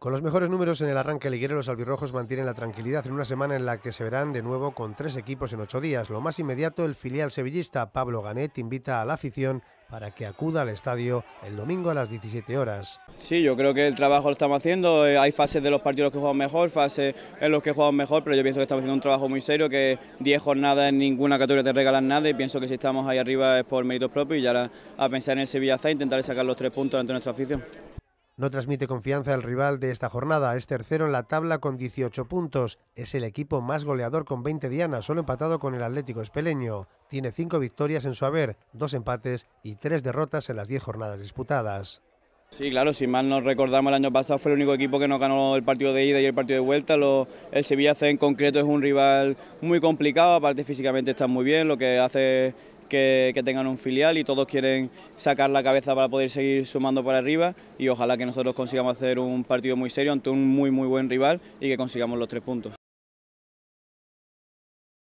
Con los mejores números en el arranque liguero, los albirrojos mantienen la tranquilidad en una semana en la que se verán de nuevo con tres equipos en ocho días. Lo más inmediato, el filial sevillista Pablo Ganet invita a la afición para que acuda al estadio el domingo a las 17 horas. Sí, yo creo que el trabajo lo estamos haciendo, eh, hay fases de los partidos que juegan mejor, fases en los que juegan mejor, pero yo pienso que estamos haciendo un trabajo muy serio, que 10 jornadas en ninguna categoría te regalan nada y pienso que si estamos ahí arriba es por méritos propios y ahora a pensar en el Sevilla intentar sacar los tres puntos ante nuestra afición no transmite confianza al rival de esta jornada. Es tercero en la tabla con 18 puntos. Es el equipo más goleador con 20 dianas, solo empatado con el Atlético Espeleño. Tiene 5 victorias en su haber, dos empates y tres derrotas en las 10 jornadas disputadas. Sí, claro, si mal nos recordamos, el año pasado fue el único equipo que no ganó el partido de ida y el partido de vuelta. el Sevilla C en concreto es un rival muy complicado, aparte físicamente está muy bien, lo que hace que, tengan un filial y todos quieren sacar la cabeza para poder seguir sumando para arriba y ojalá que nosotros consigamos hacer un partido muy serio ante un muy muy buen rival y que consigamos los tres puntos.